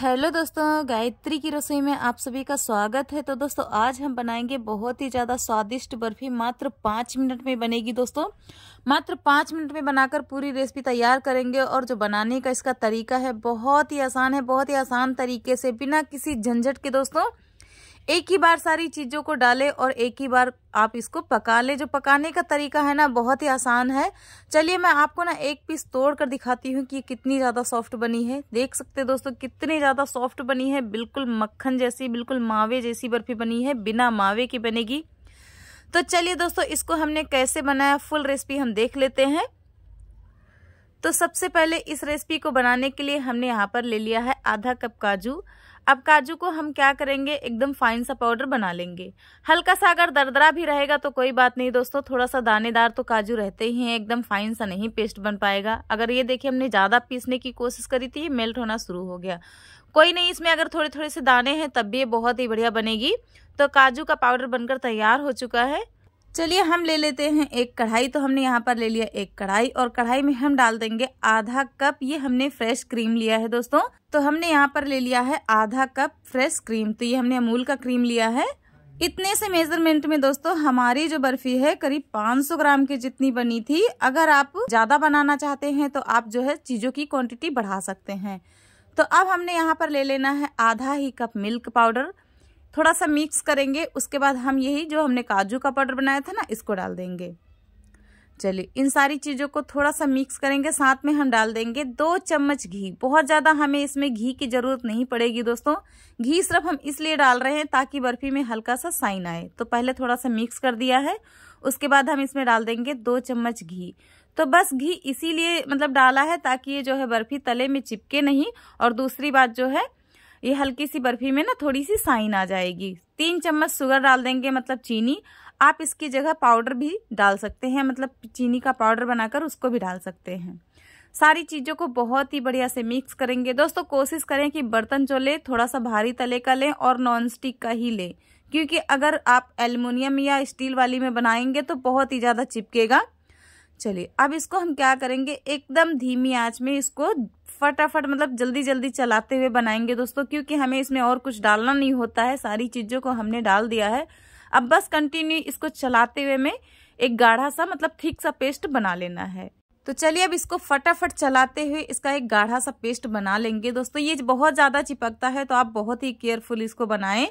hello दोस्तों गायत्री की रसोई में आप सभी का स्वागत है तो दोस्तों आज हम बनाएंगे बहुत ही ज़्यादा स्वादिष्ट बर्फी मात्र पाँच मिनट में बनेगी दोस्तों मात्र पाँच मिनट में बनाकर पूरी रेसिपी तैयार करेंगे और जो बनाने का इसका तरीका है बहुत ही आसान है बहुत ही आसान तरीके से बिना किसी झंझट के दोस्तों एक ही बार सारी चीज़ों को डालें और एक ही बार आप इसको पका लें जो पकाने का तरीका है ना बहुत ही आसान है चलिए मैं आपको ना एक पीस तोड़ कर दिखाती हूँ कि कितनी ज़्यादा सॉफ्ट बनी है देख सकते हैं दोस्तों कितनी ज़्यादा सॉफ्ट बनी है बिल्कुल मक्खन जैसी बिल्कुल मावे जैसी बर्फ़ी बनी है बिना मावे की बनेगी तो चलिए दोस्तों इसको हमने कैसे बनाया फुल रेसिपी हम देख लेते हैं तो सबसे पहले इस रेसिपी को बनाने के लिए हमने यहाँ पर ले लिया है आधा कप काजू अब काजू को हम क्या करेंगे एकदम फाइन सा पाउडर बना लेंगे हल्का सा अगर दरदरा भी रहेगा तो कोई बात नहीं दोस्तों थोड़ा सा दानेदार तो काजू रहते ही हैं एकदम फाइन सा नहीं पेस्ट बन पाएगा अगर ये देखिए हमने ज़्यादा पीसने की कोशिश करी थी ये मेल्ट होना शुरू हो गया कोई नहीं इसमें अगर थोड़े थोड़े से दाने हैं तब भी ये बहुत ही बढ़िया बनेगी तो काजू का पाउडर बनकर तैयार हो चुका है चलिए हम ले लेते हैं एक कढ़ाई तो हमने यहाँ पर ले लिया एक कढ़ाई और कढ़ाई में हम डाल देंगे आधा कप ये हमने फ्रेश क्रीम लिया है दोस्तों तो हमने यहाँ पर ले लिया है आधा कप फ्रेश क्रीम तो ये हमने अमूल का क्रीम लिया है इतने से मेजरमेंट में दोस्तों हमारी जो बर्फी है करीब 500 ग्राम की जितनी बनी थी अगर आप ज्यादा बनाना चाहते हैं तो आप जो है चीजों की क्वांटिटी बढ़ा सकते हैं तो अब हमने यहाँ पर ले लेना है आधा ही कप मिल्क पाउडर थोड़ा सा मिक्स करेंगे उसके बाद हम यही जो हमने काजू का पाउडर बनाया था ना इसको डाल देंगे चलिए इन सारी चीज़ों को थोड़ा सा मिक्स करेंगे साथ में हम डाल देंगे दो चम्मच घी बहुत ज़्यादा हमें इसमें घी की ज़रूरत नहीं पड़ेगी दोस्तों घी सिर्फ हम इसलिए डाल रहे हैं ताकि बर्फ़ी में हल्का सा साइन आए तो पहले थोड़ा सा मिक्स कर दिया है उसके बाद हम इसमें डाल देंगे दो चम्मच घी तो बस घी इसीलिए मतलब डाला है ताकि ये जो है बर्फ़ी तले में चिपके नहीं और दूसरी बात जो है ये हल्की सी बर्फी में ना थोड़ी सी साइन आ जाएगी तीन चम्मच शुगर डाल देंगे मतलब चीनी आप इसकी जगह पाउडर भी डाल सकते हैं मतलब चीनी का पाउडर बनाकर उसको भी डाल सकते हैं सारी चीज़ों को बहुत ही बढ़िया से मिक्स करेंगे दोस्तों कोशिश करें कि बर्तन जो ले थोड़ा सा भारी तले का लें और नॉन स्टिक का ही लें क्योंकि अगर आप एल्युमिनियम या स्टील वाली में बनाएंगे तो बहुत ही ज़्यादा चिपकेगा चलिए अब इसको हम क्या करेंगे एकदम धीमी आंच में इसको फटाफट मतलब जल्दी जल्दी चलाते हुए बनाएंगे दोस्तों क्योंकि हमें इसमें और कुछ डालना नहीं होता है सारी चीज़ों को हमने डाल दिया है अब बस कंटिन्यू इसको चलाते हुए में एक गाढ़ा सा मतलब ठीक सा पेस्ट बना लेना है तो चलिए अब इसको फटाफट चलाते हुए इसका एक गाढ़ा सा पेस्ट बना लेंगे दोस्तों ये बहुत ज़्यादा चिपकता है तो आप बहुत ही केयरफुल इसको बनाएं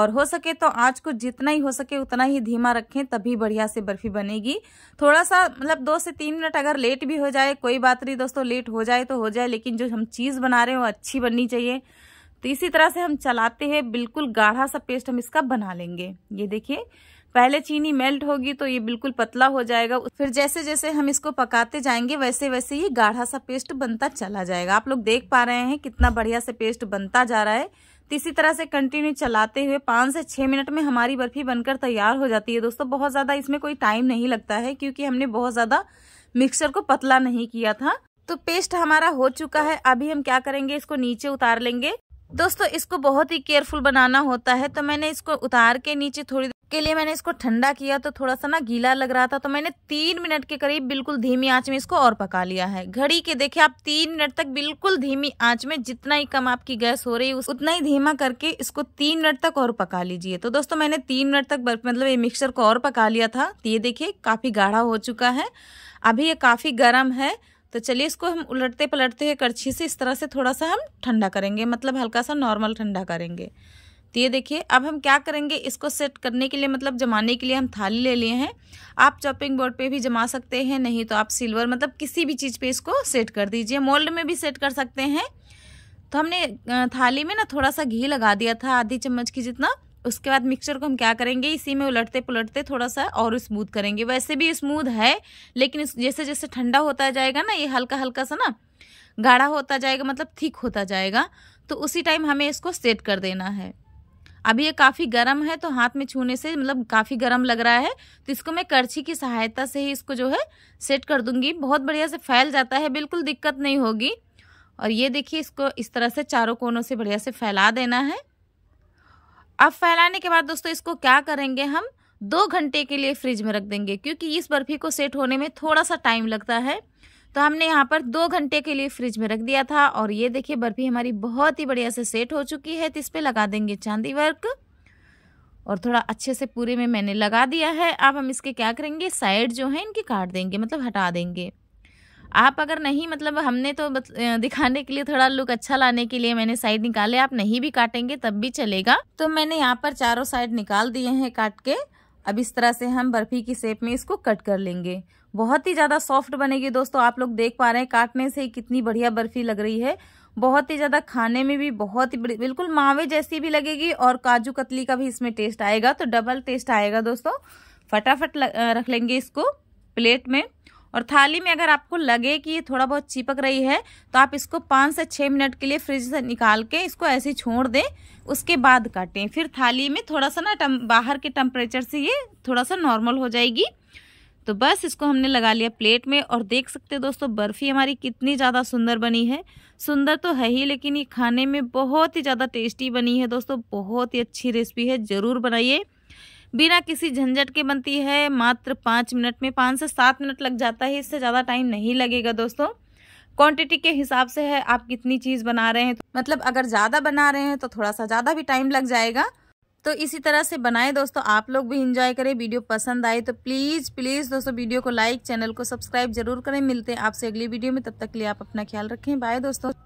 और हो सके तो आँच को जितना ही हो सके उतना ही धीमा रखें तभी बढ़िया से बर्फ़ी बनेगी थोड़ा सा मतलब दो से तीन मिनट अगर लेट भी हो जाए कोई बात नहीं दोस्तों लेट हो जाए तो हो जाए लेकिन जो हम चीज़ बना रहे हैं वो अच्छी बननी चाहिए तो इसी तरह से हम चलाते हैं बिल्कुल गाढ़ा सा पेस्ट हम इसका बना लेंगे ये देखिए पहले चीनी मेल्ट होगी तो ये बिल्कुल पतला हो जाएगा फिर जैसे जैसे हम इसको पकाते जाएंगे वैसे वैसे ये गाढ़ा सा पेस्ट बनता चला जाएगा आप लोग देख पा रहे हैं कितना बढ़िया से पेस्ट बनता जा रहा है तो इसी तरह से कंटिन्यू चलाते हुए पाँच से छः मिनट में हमारी बर्फ़ी बनकर तैयार हो जाती है दोस्तों बहुत ज़्यादा इसमें कोई टाइम नहीं लगता है क्योंकि हमने बहुत ज़्यादा मिक्सर को पतला नहीं किया था तो पेस्ट हमारा हो चुका है अभी हम क्या करेंगे इसको नीचे उतार लेंगे दोस्तों इसको बहुत ही केयरफुल बनाना होता है तो मैंने इसको उतार के नीचे थोड़ी के लिए मैंने इसको ठंडा किया तो थोड़ा सा ना गीला लग रहा था तो मैंने तीन मिनट के करीब बिल्कुल धीमी आंच में इसको और पका लिया है घड़ी के देखिए आप तीन मिनट तक बिल्कुल धीमी आंच में जितना ही कम आपकी गैस हो रही है उतना ही धीमा करके इसको तीन मिनट तक और पका लीजिए तो दोस्तों मैंने तीन मिनट तक मतलब ये मिक्सर को और पका लिया था तो ये देखिए काफ़ी गाढ़ा हो चुका है अभी ये काफ़ी गर्म है तो चलिए इसको हम उलटते पलटते हुए करछी से इस तरह से थोड़ा सा हम ठंडा करेंगे मतलब हल्का सा नॉर्मल ठंडा करेंगे तो ये देखिए अब हम क्या करेंगे इसको सेट करने के लिए मतलब जमाने के लिए हम थाली ले लिए हैं आप चॉपिंग बोर्ड पे भी जमा सकते हैं नहीं तो आप सिल्वर मतलब किसी भी चीज़ पे इसको सेट कर दीजिए मोल्ड में भी सेट कर सकते हैं तो हमने थाली में ना थोड़ा सा घी लगा दिया था आधी चम्मच की जितना उसके बाद मिक्सचर को हम क्या करेंगे इसी में उलटते पुलटते थोड़ा सा और स्मूथ करेंगे वैसे भी स्मूथ है लेकिन जैसे जैसे ठंडा होता जाएगा ना ये हल्का हल्का सा ना गाढ़ा होता जाएगा मतलब थिक होता जाएगा तो उसी टाइम हमें इसको सेट कर देना है अभी ये काफ़ी गर्म है तो हाथ में छूने से मतलब काफ़ी गर्म लग रहा है तो इसको मैं करछी की सहायता से ही इसको जो है सेट कर दूंगी बहुत बढ़िया से फैल जाता है बिल्कुल दिक्कत नहीं होगी और ये देखिए इसको इस तरह से चारों कोनों से बढ़िया से फैला देना है अब फैलाने के बाद दोस्तों इसको क्या करेंगे हम दो घंटे के लिए फ्रिज में रख देंगे क्योंकि इस बर्फ़ी को सेट होने में थोड़ा सा टाइम लगता है तो हमने यहाँ पर दो घंटे के लिए फ्रिज में रख दिया था और ये देखिए बर्फ़ी हमारी बहुत ही बढ़िया से सेट हो चुकी है तो इस पर लगा देंगे चांदी वर्क और थोड़ा अच्छे से पूरे में मैंने लगा दिया है अब हम इसके क्या करेंगे साइड जो है इनकी काट देंगे मतलब हटा देंगे आप अगर नहीं मतलब हमने तो दिखाने के लिए थोड़ा लुक अच्छा लाने के लिए मैंने साइड निकाले आप नहीं भी काटेंगे तब भी चलेगा तो मैंने यहाँ पर चारों साइड निकाल दिए हैं काट के अब इस तरह से हम बर्फी की शेप में इसको कट कर लेंगे बहुत ही ज़्यादा सॉफ्ट बनेगी दोस्तों आप लोग देख पा रहे हैं काटने से ही कितनी बढ़िया बर्फी लग रही है बहुत ही ज़्यादा खाने में भी बहुत ही बिल्कुल मावे जैसी भी लगेगी और काजू कतली का भी इसमें टेस्ट आएगा तो डबल टेस्ट आएगा दोस्तों फटाफट रख लेंगे इसको प्लेट में और थाली में अगर आपको लगे कि ये थोड़ा बहुत चिपक रही है तो आप इसको पाँच से छः मिनट के लिए फ्रिज से निकाल के इसको ऐसे छोड़ दें उसके बाद काटें फिर थाली में थोड़ा सा ना टम बाहर के टेम्परेचर से ये थोड़ा सा नॉर्मल हो जाएगी तो बस इसको हमने लगा लिया प्लेट में और देख सकते हैं दोस्तों बर्फ़ी हमारी कितनी ज़्यादा सुंदर बनी है सुंदर तो है ही लेकिन ये खाने में बहुत ही ज़्यादा टेस्टी बनी है दोस्तों बहुत ही अच्छी रेसिपी है ज़रूर बनाइए बिना किसी झंझट के बनती है मात्र पाँच मिनट में पाँच से सात मिनट लग जाता है इससे ज़्यादा टाइम नहीं लगेगा दोस्तों क्वांटिटी के हिसाब से है आप कितनी चीज़ बना रहे हैं तो मतलब अगर ज़्यादा बना रहे हैं तो थोड़ा सा ज़्यादा भी टाइम लग जाएगा तो इसी तरह से बनाए दोस्तों आप लोग भी इंजॉय करें वीडियो पसंद आए तो प्लीज़ प्लीज़ दोस्तों वीडियो को लाइक चैनल को सब्सक्राइब जरूर करें मिलते हैं आपसे अगली वीडियो में तब तक लिए आप अपना ख्याल रखें बाय दोस्तों